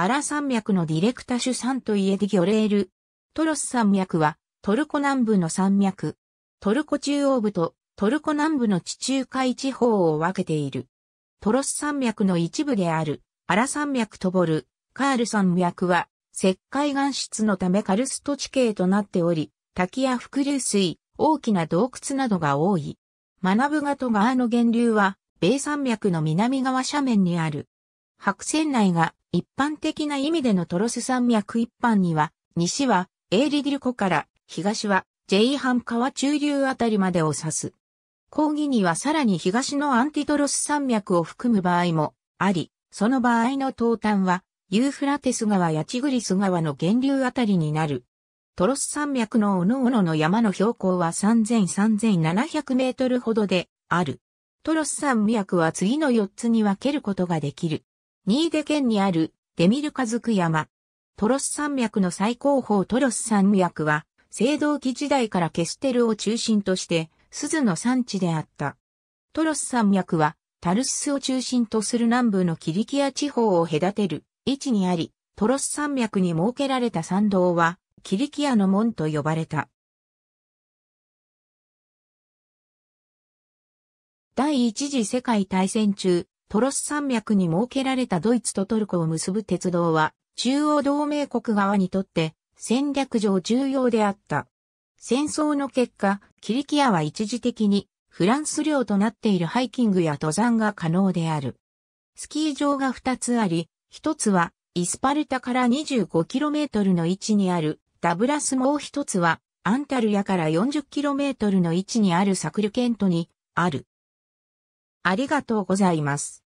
アラ山脈のディレクタ主山といえイディギョレール。トロス山脈はトルコ南部の山脈。トルコ中央部とトルコ南部の地中海地方を分けている。トロス山脈の一部であるアラ山脈とボル、カール山脈は石灰岩質のためカルスト地形となっており、滝や伏流水、大きな洞窟などが多い。マナブガト川の源流は、米山脈の南側斜面にある。白線内が一般的な意味でのトロス山脈一般には、西はエーリディル湖から、東はジェイハン川中流あたりまでを指す。講義にはさらに東のアンティトロス山脈を含む場合もあり、その場合の東端は、ユーフラテス川やチグリス川の源流あたりになる。トロス山脈のおのおのの山の標高は3000-3700メートルほどである。トロス山脈は次の4つに分けることができる。新出県にあるデミルカズク山。トロス山脈の最高峰トロス山脈は、青銅器時代からケステルを中心として、鈴の産地であった。トロス山脈は、タルスを中心とする南部のキリキア地方を隔てる位置にあり、トロス山脈に設けられた山道は、キリキアの門と呼ばれた。第一次世界大戦中、トロス山脈に設けられたドイツとトルコを結ぶ鉄道は、中央同盟国側にとって戦略上重要であった。戦争の結果、キリキアは一時的にフランス領となっているハイキングや登山が可能である。スキー場が2つあり、1つはイスパルタから 25km の位置にあるダブラスもう1つはアンタルヤから 40km の位置にあるサクルケントにある。ありがとうございます。